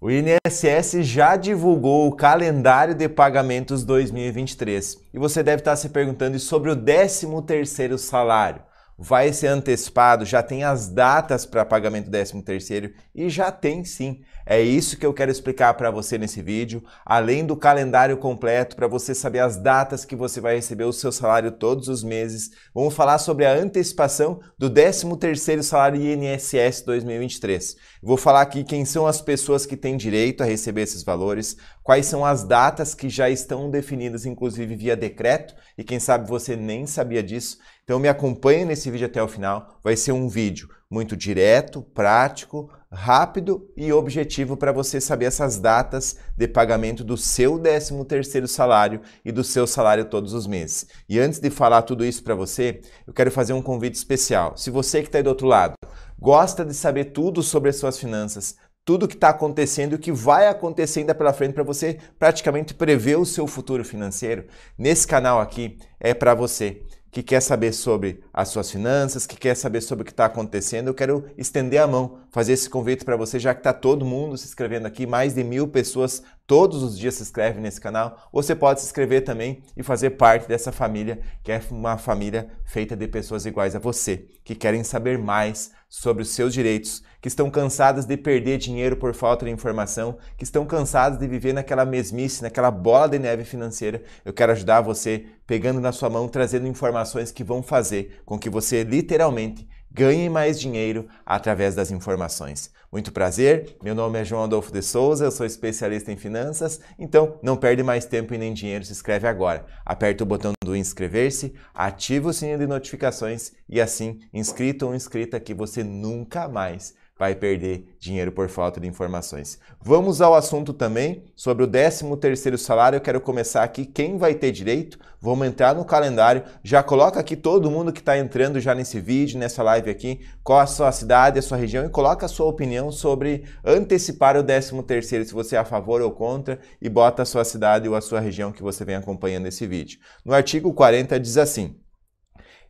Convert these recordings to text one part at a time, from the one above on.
O INSS já divulgou o calendário de pagamentos 2023 e você deve estar se perguntando sobre o 13º salário vai ser antecipado, já tem as datas para pagamento 13º e já tem sim. É isso que eu quero explicar para você nesse vídeo, além do calendário completo para você saber as datas que você vai receber o seu salário todos os meses. Vamos falar sobre a antecipação do 13º salário INSS 2023. Vou falar aqui quem são as pessoas que têm direito a receber esses valores, quais são as datas que já estão definidas inclusive via decreto e quem sabe você nem sabia disso então me acompanhe nesse vídeo até o final. Vai ser um vídeo muito direto, prático, rápido e objetivo para você saber essas datas de pagamento do seu 13º salário e do seu salário todos os meses. E antes de falar tudo isso para você, eu quero fazer um convite especial. Se você que está aí do outro lado gosta de saber tudo sobre as suas finanças, tudo o que está acontecendo e o que vai acontecer ainda pela frente para você praticamente prever o seu futuro financeiro, nesse canal aqui é para você que quer saber sobre as suas finanças, que quer saber sobre o que está acontecendo, eu quero estender a mão, fazer esse convite para você, já que está todo mundo se inscrevendo aqui, mais de mil pessoas todos os dias se inscrevem nesse canal. Você pode se inscrever também e fazer parte dessa família, que é uma família feita de pessoas iguais a você, que querem saber mais sobre os seus direitos, que estão cansadas de perder dinheiro por falta de informação, que estão cansadas de viver naquela mesmice, naquela bola de neve financeira. Eu quero ajudar você pegando na sua mão, trazendo informações que vão fazer com que você literalmente ganhe mais dinheiro através das informações. Muito prazer, meu nome é João Adolfo de Souza, eu sou especialista em finanças, então não perde mais tempo e nem dinheiro, se inscreve agora. Aperta o botão do inscrever-se, ativa o sininho de notificações e assim, inscrito ou inscrita, que você nunca mais vai perder dinheiro por falta de informações. Vamos ao assunto também sobre o 13º salário. Eu quero começar aqui quem vai ter direito. Vamos entrar no calendário. Já coloca aqui todo mundo que está entrando já nesse vídeo, nessa live aqui, qual a sua cidade, a sua região e coloca a sua opinião sobre antecipar o 13º, se você é a favor ou contra e bota a sua cidade ou a sua região que você vem acompanhando esse vídeo. No artigo 40 diz assim: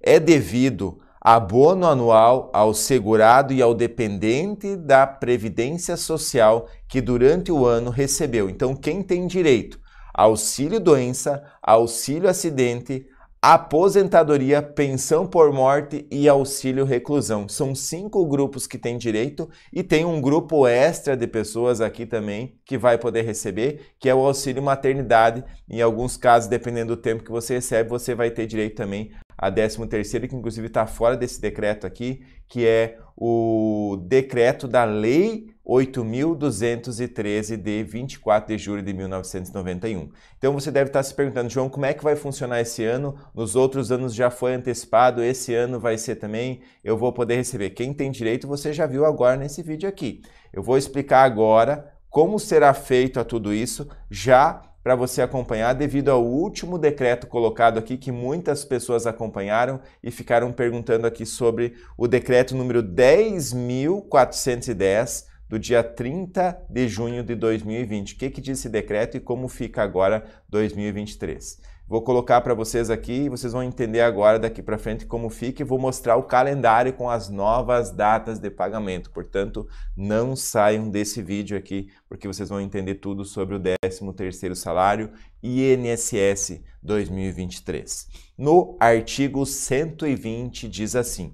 É devido abono anual ao segurado e ao dependente da Previdência Social que durante o ano recebeu. Então, quem tem direito? Auxílio doença, auxílio acidente, aposentadoria, pensão por morte e auxílio reclusão. São cinco grupos que têm direito e tem um grupo extra de pessoas aqui também que vai poder receber, que é o auxílio maternidade. Em alguns casos, dependendo do tempo que você recebe, você vai ter direito também a 13ª, que inclusive está fora desse decreto aqui, que é o decreto da Lei 8.213 de 24 de julho de 1991. Então você deve estar tá se perguntando, João, como é que vai funcionar esse ano? Nos outros anos já foi antecipado, esse ano vai ser também, eu vou poder receber. Quem tem direito, você já viu agora nesse vídeo aqui. Eu vou explicar agora como será feito a tudo isso já para você acompanhar devido ao último decreto colocado aqui que muitas pessoas acompanharam e ficaram perguntando aqui sobre o decreto número 10410 do dia 30 de junho de 2020. O que, que diz esse decreto e como fica agora 2023? Vou colocar para vocês aqui e vocês vão entender agora daqui para frente como fica e vou mostrar o calendário com as novas datas de pagamento. Portanto, não saiam desse vídeo aqui porque vocês vão entender tudo sobre o 13º salário INSS 2023. No artigo 120 diz assim: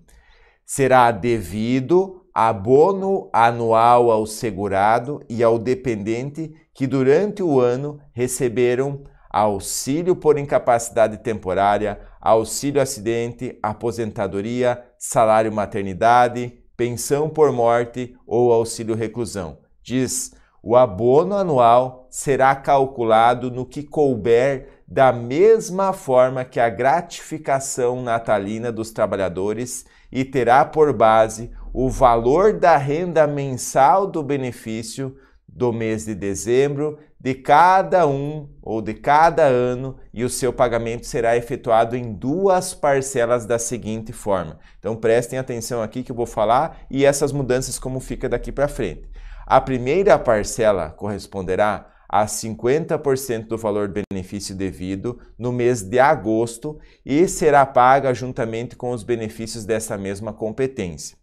será devido abono anual ao segurado e ao dependente que durante o ano receberam auxílio por incapacidade temporária, auxílio acidente, aposentadoria, salário maternidade, pensão por morte ou auxílio reclusão. Diz: o abono anual será calculado no que couber da mesma forma que a gratificação natalina dos trabalhadores e terá por base o valor da renda mensal do benefício do mês de dezembro de cada um ou de cada ano e o seu pagamento será efetuado em duas parcelas da seguinte forma. Então prestem atenção aqui que eu vou falar e essas mudanças como fica daqui para frente. A primeira parcela corresponderá a 50% do valor do benefício devido no mês de agosto e será paga juntamente com os benefícios dessa mesma competência.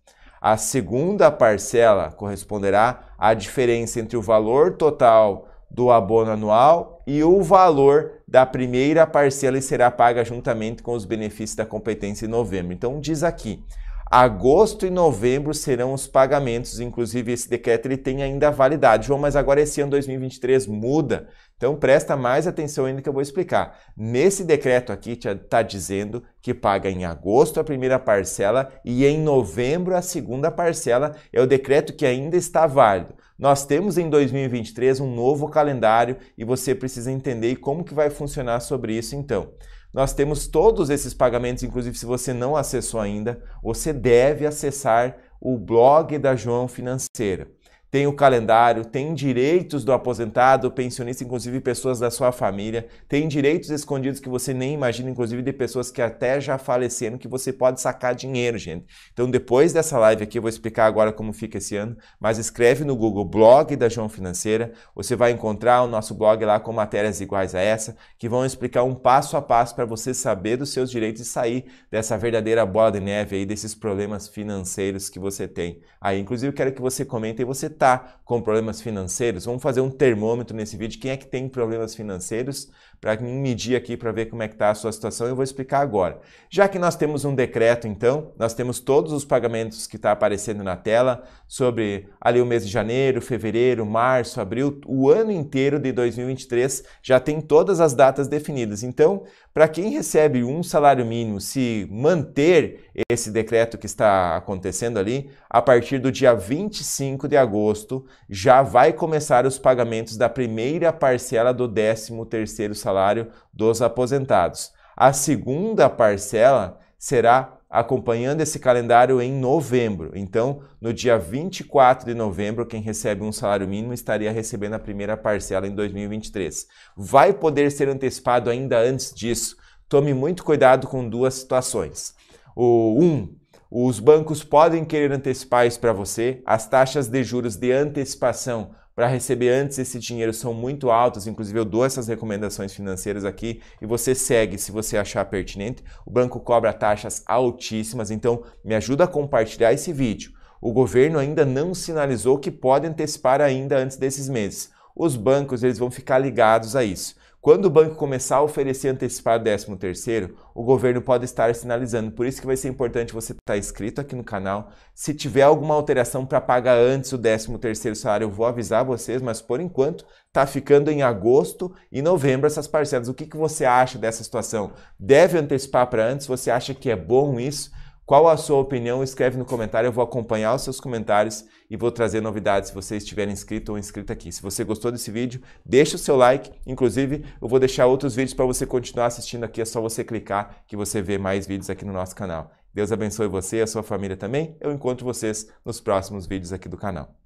A segunda parcela corresponderá à diferença entre o valor total do abono anual e o valor da primeira parcela e será paga juntamente com os benefícios da competência em novembro. Então diz aqui, Agosto e novembro serão os pagamentos, inclusive esse decreto ele tem ainda validade. João, mas agora esse ano 2023 muda. Então presta mais atenção ainda que eu vou explicar. Nesse decreto aqui está dizendo que paga em agosto a primeira parcela e em novembro a segunda parcela. É o decreto que ainda está válido. Nós temos em 2023 um novo calendário e você precisa entender como que vai funcionar sobre isso então. Nós temos todos esses pagamentos, inclusive se você não acessou ainda, você deve acessar o blog da João Financeira tem o calendário, tem direitos do aposentado, pensionista, inclusive pessoas da sua família, tem direitos escondidos que você nem imagina, inclusive de pessoas que até já faleceram, que você pode sacar dinheiro, gente. Então, depois dessa live aqui, eu vou explicar agora como fica esse ano, mas escreve no Google blog da João Financeira, você vai encontrar o nosso blog lá com matérias iguais a essa, que vão explicar um passo a passo para você saber dos seus direitos e sair dessa verdadeira bola de neve aí, desses problemas financeiros que você tem. Aí, inclusive, quero que você comente e você está com problemas financeiros, vamos fazer um termômetro nesse vídeo. Quem é que tem problemas financeiros? para me medir aqui para ver como é que está a sua situação. Eu vou explicar agora. Já que nós temos um decreto, então, nós temos todos os pagamentos que está aparecendo na tela sobre ali o mês de janeiro, fevereiro, março, abril, o ano inteiro de 2023 já tem todas as datas definidas. Então, para quem recebe um salário mínimo, se manter esse decreto que está acontecendo ali, a partir do dia 25 de agosto já vai começar os pagamentos da primeira parcela do 13 salário salário dos aposentados. A segunda parcela será acompanhando esse calendário em novembro. Então, no dia 24 de novembro, quem recebe um salário mínimo estaria recebendo a primeira parcela em 2023. Vai poder ser antecipado ainda antes disso. Tome muito cuidado com duas situações. O Um, os bancos podem querer antecipar isso para você. As taxas de juros de antecipação para receber antes esse dinheiro são muito altas, inclusive eu dou essas recomendações financeiras aqui e você segue se você achar pertinente. O banco cobra taxas altíssimas, então me ajuda a compartilhar esse vídeo. O governo ainda não sinalizou que pode antecipar ainda antes desses meses. Os bancos eles vão ficar ligados a isso. Quando o banco começar a oferecer o 13 terceiro, o governo pode estar sinalizando. Por isso que vai ser importante você estar inscrito aqui no canal. Se tiver alguma alteração para pagar antes o 13 terceiro salário, eu vou avisar vocês, mas por enquanto está ficando em agosto e novembro essas parcelas. O que, que você acha dessa situação? Deve antecipar para antes? Você acha que é bom isso? Qual a sua opinião? Escreve no comentário, eu vou acompanhar os seus comentários e vou trazer novidades se você estiver inscrito ou inscrita aqui. Se você gostou desse vídeo, deixa o seu like. Inclusive, eu vou deixar outros vídeos para você continuar assistindo aqui. É só você clicar que você vê mais vídeos aqui no nosso canal. Deus abençoe você e a sua família também. Eu encontro vocês nos próximos vídeos aqui do canal.